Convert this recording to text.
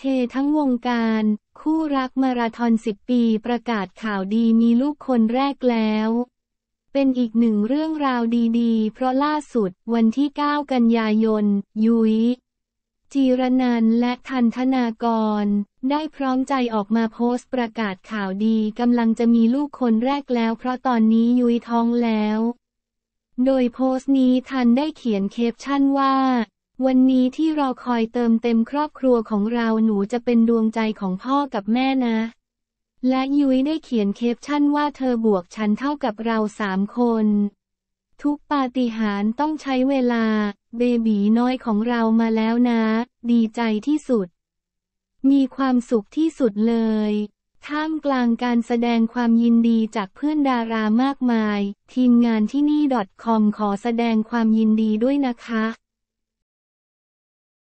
เททั้งวงการคู่รักมาราธอน10ปีประกาศข่าวดีมีลูกคนแรกแล้ว เป็นอีกหนึ่งเรื่องราวดีๆ เพราะล่าสุด วันที่9กันยายนยุ้ยจีรนันและทันธนากร ได้พร้อมใจออกมาโพสต์ประกาศข่าวดีกำลังจะมีลูกคนแรกแล้ว เพราะตอนนี้ยุ้ยท้องแล้ว โดยโพสต์นี้ทันได้เขียนเคปชั่นว่าวันนี้ที่เราคอยเติมเต็มครอบครัวของเราหนูจะเป็นดวงใจของพ่อกับแม่นะ และยุ้ยได้เขียนเคปชั่นว่าเธอบวกฉันเท่ากับเราสามคน ทุกปาฏิหาริย์ต้องใช้เวลา เบบีน้อยของเรามาแล้วนะ ดีใจที่สุด มีความสุขที่สุดเลย ท่ามกลางการแสดงความยินดีจากเพื่อนดารามากมายทีมงานที่นี่ .com ขอแสดงความยินดีด้วยนะคะ